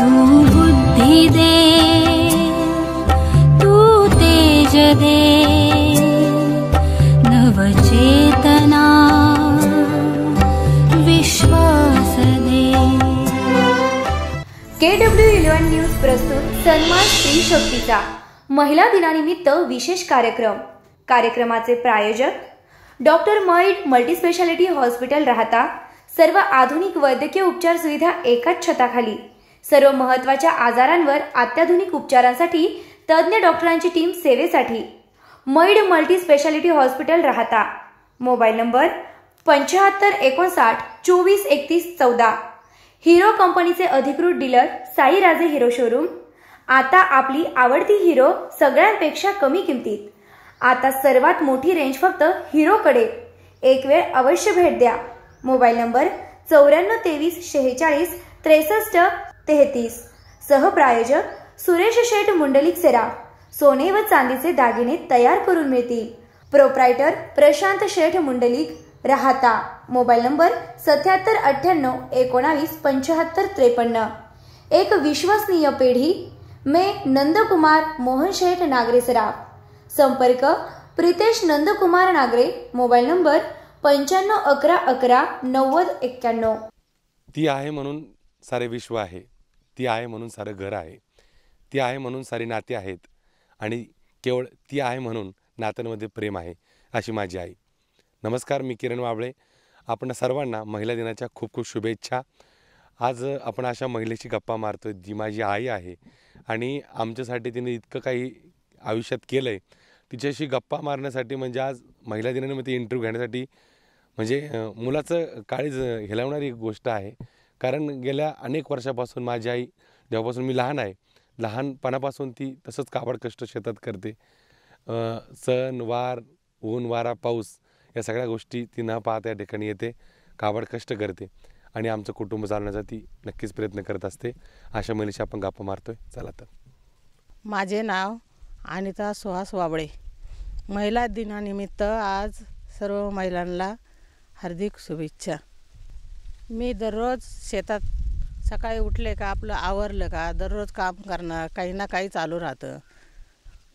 तू बुद्धी दे तू तेज दे नवचेतना विश्वास दे के डब्ल्यू इलेवन न्यूज प्रस्तुत सन्मान स्त्री शक्तीचा महिला दिनानिमित्त विशेष कार्यक्रम कार्यक्रमाचे प्रायोजक डॉक्टर मईट मल्टीस्पेशालिटी हॉस्पिटल राहता सर्व आधुनिक वैद्यकीय उपचार सुविधा एकाच छताखाली सर्व महत्वाच्या आजारांवर अत्याधुनिक उपचारांसाठी तज्ज्ञ डॉक्टरांची टीम सेवेसाठी मैड multi speciality hospital Rahata mobile number पंच्याहत्तर एकोणसाठ चोवीस एकतीस चौदा हिरो कंपनीचे अधिकृत डीलर साईराजे हिरो शोरूम आता आपली आवडती हिरो सगळ्यांपेक्षा कमी किमतीत आता सर्वात मोठी रेंज फक्त हिरोकडे एक वेळ अवश्य भेट द्या मोबाईल नंबर चौऱ्याण्णव तेवीस शेहेचाळीस त्रेसष्ट तेहतीस सहप्रायोजक सुरेश शेठ मुंडलिक सेरा सोने व चांदीचे दागिने तयार करून मिळतील प्रोप्रायटर प्रशांत शेठ मुंडलिक राहता मोबाईल नंबर सत्याहत्तर अठ्ठ्याण्णव एकोणावीस पंच्याहत्तर त्रेपन्न एक विश्वसनीय पेढी मे नंदकुमार मोहन शेठ नागरे सराफ संपर्क प्रितेश नंदकुमार नागरे मोबाईल नंबर पंच्याण्णव अकरा अकरा नव्वद एक्क्याण्णव ती आहे म्हणून सारे विश्व आहे ती आहे म्हणून सारं घर आहे ती आहे म्हणून सारी नाते आहेत आणि केवळ ती आहे म्हणून नात्यांमध्ये प्रेम आहे अशी माझी आई नमस्कार मी किरण वाबळे आपण सर्वांना महिला दिनाच्या खूप खूप शुभेच्छा आज आपण अशा महिलेशी गप्पा मारतो जी माझी आई आहे आणि आमच्यासाठी तिने इतकं काही आयुष्यात केलं आहे तिच्याशी गप्पा मारण्यासाठी म्हणजे आज महिला दिनानिमित्त इंटरव्ह्यू घेण्यासाठी म्हणजे मुलाचं काळीज हेलावणारी गोष्ट आहे कारण गेल्या अनेक वर्षापासून माझी आई जेव्हापासून मी लहान आहे लहानपणापासून ती तसंच काबड कष्ट शेतात करते सण वार ऊन वारा पाऊस या सगळ्या गोष्टी ती न पाहता या ठिकाणी येते काबड कष्ट करते आणि आमचं कुटुंब चालण्याचा ती नक्कीच प्रयत्न करत असते अशा महिलेशी आपण गप्पा मारतोय चला तर माझे नाव अनिता सुहास वाबळे महिला दिनानिमित्त आज सर्व महिलांना हार्दिक शुभेच्छा मी दररोज शेतात सकाळी उठले का आपलं आवरलं का दररोज काम करणं काही ना काही चालू राहतं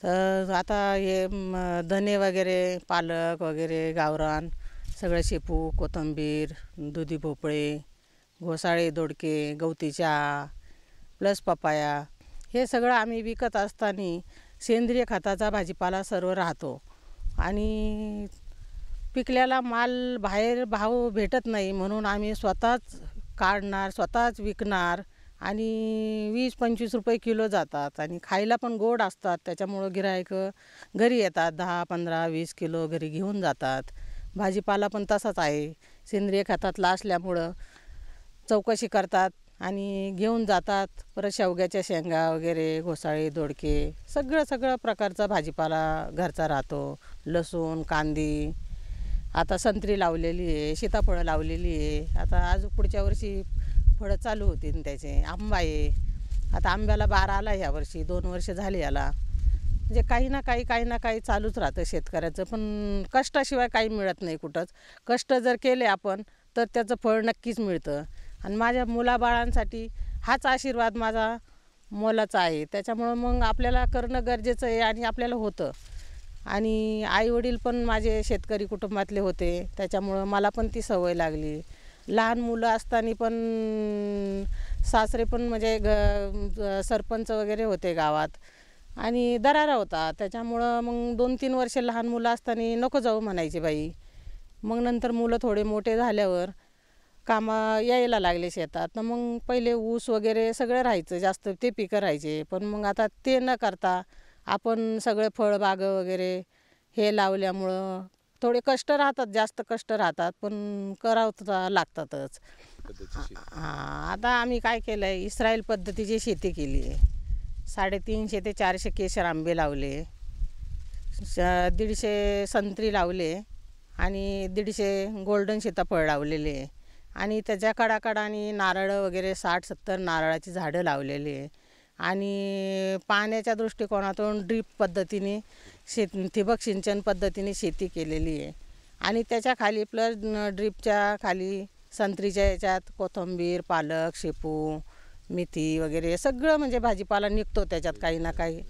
तर आता हे धने वगैरे पालक वगैरे गावरान सगळं शेपू कोथंबीर दुधी भोपळे घोसाळे दोडके गवती चहा प्लस पपाया हे सगळं आम्ही विकत असताना सेंद्रिय खताचा भाजीपाला सर्व राहतो आणि पिकल्याला माल बाहेर भाव भेटत नाही म्हणून आम्ही स्वतःच काढणार स्वतःच विकणार आणि वीस पंचवीस रुपये किलो जातात आणि खायला पण गोड असतात त्याच्यामुळं गिरायक घरी येतात दहा पंधरा वीस किलो घरी घेऊन जातात भाजीपाला पण तसाच आहे सेंद्रिय खतातला असल्यामुळं चौकशी करतात आणि घेऊन जातात परत शेवग्याच्या शेंगा वगैरे घोसाळे दोडके सगळं सगळं प्रकारचा भाजीपाला घरचा राहतो लसूण कांदी आता संत्री लावलेली आहे सीताफळं लावलेली आहे आता आज पुढच्या वर्षी फळं चालू होतील त्याचे आंबा आहे आता आंब्याला बारा आला ह्या वर्षी दोन वर्ष झाले याला म्हणजे काही ना काही काही ना काही चालूच राहतं शेतकऱ्याचं पण कष्टाशिवाय काही मिळत नाही कुठंच कष्ट जर केले आपण तर त्याचं फळ नक्कीच मिळतं आणि माझ्या मुलाबाळांसाठी हाच आशीर्वाद माझा मोलाचा आहे त्याच्यामुळं मग आपल्याला करणं गरजेचं आहे आणि आपल्याला होतं आणि आईवडील पण माझे शेतकरी कुटुंबातले होते त्याच्यामुळं मला पण ती सवय लागली लहान मुलं असताना पण सासरे पण म्हणजे ग सरपंच वगैरे होते गावात आणि दरारा होता त्याच्यामुळं मग दोन तीन वर्षे लहान मुलं असताना नको जाऊ म्हणायचे बाई मग नंतर मुलं थोडे मोठे झाल्यावर कामं यायला लागले शेतात तर मग पहिले ऊस वगैरे सगळं राहायचं जास्त ते पिकं राहायचे पण मग आता ते न करता आपण सगळे फळबाग वगैरे हे लावल्यामुळं थोडे कष्ट राहतात जास्त कष्ट राहतात पण करावं लागतातच आता आम्ही काय केलं आहे इस्रायल पद्धतीची शेती केली आहे साडेतीनशे ते चारशे केशर आंबे लावले दीडशे संत्री लावले आणि दीडशे गोल्डन सीताफळ लावलेले आणि त्याच्या कडाकडाने नारळ वगैरे साठ सत्तर नारळाची झाडं लावलेली आहे आणि पाण्याच्या दृष्टिकोनातून ड्रीप पद्धतीने शेत ठिबक सिंचन पद्धतीने शेती केलेली आहे आणि त्याच्या खाली प्लस ड्रीपच्या खाली संत्रीच्या याच्यात कोथंबीर पालक शेपू मेथी वगैरे सगळं म्हणजे भाजीपाला निघतो त्याच्यात काही ना काही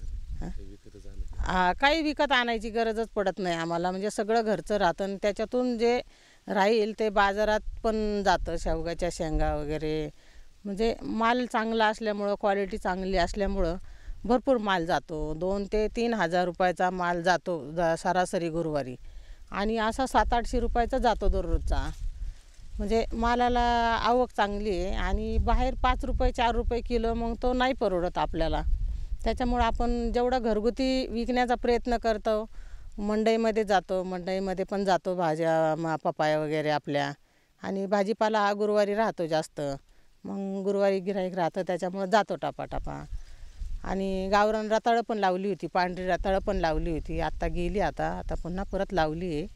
हां काही विकत आणायची गरजच पडत नाही आम्हाला म्हणजे सगळं घरचं राहतं आणि त्याच्यातून जे राहील ते बाजारात पण जातं शेवगाच्या शेंगा वगैरे म्हणजे माल चांगला असल्यामुळं क्वालिटी चांगली असल्यामुळं भरपूर माल जातो दोन ते तीन हजार रुपयाचा माल जातो सरासरी गुरुवारी आणि असा सात आठशे रुपयाचा जातो दररोजचा म्हणजे मालाला आवक चांगली आहे आणि बाहेर पाच रुपये चार रुपये किलो मग तो नाही परवडत आपल्याला त्याच्यामुळं आपण जेवढा घरगुती विकण्याचा प्रयत्न करतो मंडईमध्ये जातो मंडईमध्ये पण जातो भाज्या पपाया वगैरे आपल्या आणि भाजीपाला हा गुरुवारी राहतो जास्त मग गुरुवारी गिराईक राहतं त्याच्यामुळं जातो टापाटापा आणि गावरान रताळं पण लावली होती पांढरी रताळं पण लावली होती आत्ता गेली आता आता पुन्हा परत लावली आहे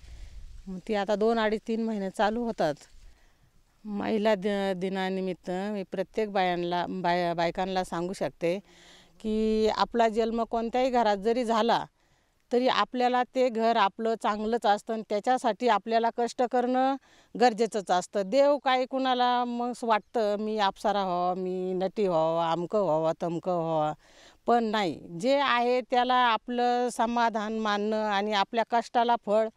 मग ती आता दोन अडीच तीन महिने चालू होतात महिला दि दिनानिमित्त मी प्रत्येक बायांना बाय बायकांना सांगू शकते की आपला जन्म कोणत्याही घरात जरी झाला तरी आपल्याला ते घर आपलं चांगलंच असतं आणि त्याच्यासाठी आपल्याला कष्ट करणं गरजेचंच असतं देव काही कुणाला मग वाटतं मी आपसारा व्हावा मी नटी व्हावा अमकं व्हावा तमकं व्हावा पण नाही जे आहे त्याला आपलं समाधान मानणं आणि आपल्या कष्टाला फळ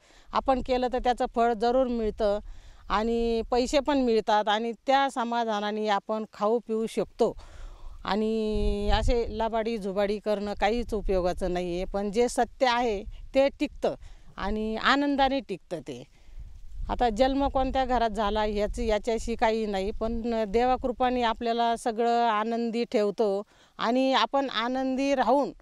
आपण केलं तर त्याचं फळ जरूर मिळतं आणि पैसे पण मिळतात आणि त्या समाधानाने आपण खाऊ पिऊ शकतो आणि असे लाबाडी झुबाडी करणं काहीच उपयोगाचं नाही आहे पण जे सत्य आहे ते टिकतं आणि आनंदाने टिकतं ते आता जन्म कोणत्या घरात झाला ह्याच याच्याशी काही नाही पण देवाकृपाने आपल्याला सगळं आनंदी ठेवतो आणि आपण आनंदी राहून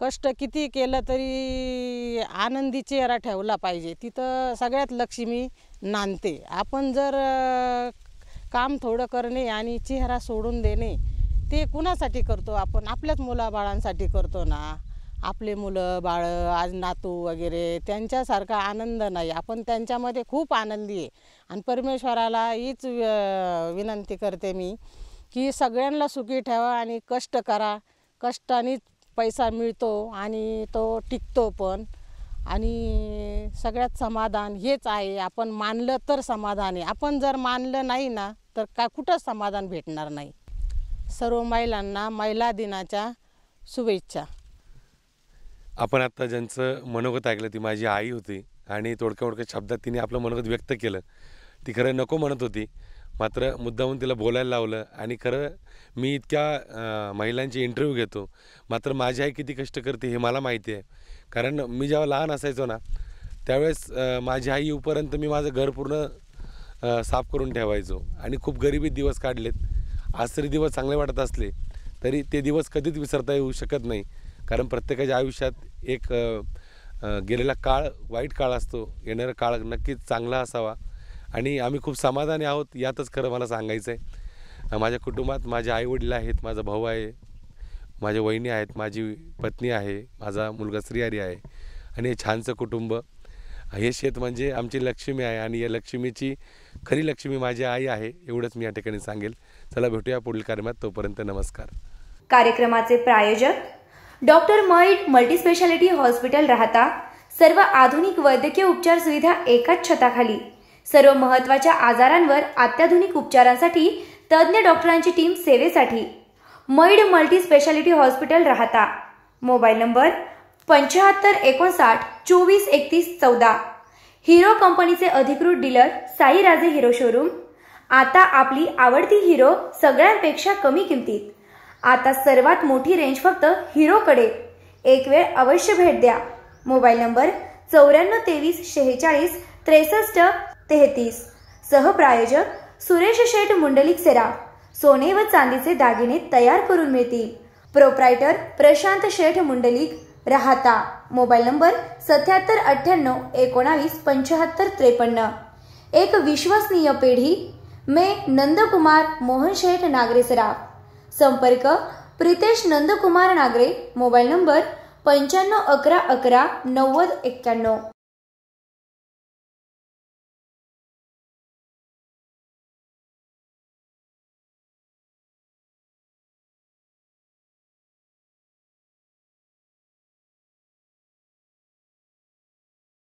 कष्ट किती केलं तरी आनंदी चेहरा ठेवला पाहिजे तिथं सगळ्यात लक्ष्मी नांदते आपण जर काम थोडं करणे आणि चेहरा सोडून देणे ते कुणासाठी करतो आपण आपल्याच मुलाबाळांसाठी करतो ना आपले मुलं बाळं आज नातू वगैरे त्यांच्यासारखा आनंद नाही आपण त्यांच्यामध्ये खूप आनंदी आहे आणि परमेश्वराला हीच विनंती करते मी की सगळ्यांना सुखी ठेवा आणि कष्ट करा कष्टानेच पैसा मिळतो आणि तो टिकतो पण आणि सगळ्यात समाधान हेच आहे आपण मानलं तर समाधान आहे आपण जर मानलं नाही ना तर का कुठंच समाधान भेटणार नाही सर्व महिलांना महिला दिनाच्या शुभेच्छा आपण आता ज्यांचं मनोगत ऐकलं ती माझी आई होती आणि तोडक्या ओडक्या शब्दात तिने आपलं मनोगत व्यक्त केलं ती खरं नको म्हणत होती मात्र मुद्दाहून तिला बोलायला लावलं आणि खरं मी इतक्या महिलांचे इंटरव्ह्यू घेतो मात्र माझी आई किती कष्ट करते हे मला माहिती आहे कारण मी जेव्हा लहान असायचो ना त्यावेळेस माझी आई येऊपर्यंत मी माझं घर पूर्ण साफ करून ठेवायचो आणि खूप गरिबीत दिवस काढलेत आज तरी दिवस चांगले वाटत असले तरी ते दिवस कधीच विसरता येऊ शकत नाही कारण प्रत्येकाच्या आयुष्यात एक गेलेला काळ वाईट काळ असतो येणारा काळ नक्कीच चांगला असावा आणि आम्ही खूप समाधानी आहोत यातच खरं मला सांगायचं आहे माझ्या कुटुंबात माझे आईवडील आहेत माझा भाऊ आहे माझ्या वहिनी आहेत माझी पत्नी आहे माझा मुलगा श्रीहारी आहे आणि हे छानचं कुटुंब हे शेत म्हणजे आमची लक्ष्मी आहे आणि या लक्ष्मीची खरी लक्ष्मी माझी आई आहे एवढंच मी या ठिकाणी सांगेल चला भेटूया पुढील कार्यक्रमात तोपर्यंत नमस्कार कार्यक्रमाचे प्रायोजक डॉक्टर मईट मल्टीस्पेशालिटी हॉस्पिटल राहता सर्व आधुनिक वैद्यकीय उपचार सुविधा एकाच छताखाली सर्व महत्वाच्या आजारांवर अत्याधुनिक उपचारांसाठी तज्ज्ञ डॉक्टरांची टीम सेवेसाठी मैड multi speciality hospital Rahata mobile number पंच्याहत्तर एकोणसाठ चोवीस एकतीस चौदा हिरो कंपनीचे अधिकृत डीलर साईराजे हिरो शोरूम आता आपली आवडती हिरो सगळ्यांपेक्षा कमी किमतीत आता सर्वात मोठी रेंज फक्त हिरोकडे एक वेळ अवश्य भेट द्या मोबाईल नंबर चौऱ्याण्णव तेवीस शेहेचाळीस त्रेसष्ट तेहतीस सहप्रायोजक सुरेश शेठ मुंडलिक सेरा सोने व चांदीचे दागिने तयार करून मिळतील प्रोप्रायटर प्रशांत शेठ मुंडलिक राहता मोबाईल नंबर सत्याहत्तर अठ्ठ्याण्णव एकोणावीस पंच्याहत्तर त्रेपन्न एक विश्वसनीय पेढी मे नंदकुमार मोहनशेठ नागरे सराव संपर्क प्रितेश नंदकुमार नागरे मोबाईल नंबर पंच्याण्णव अकरा अकरा नव्वद एक्क्याण्णव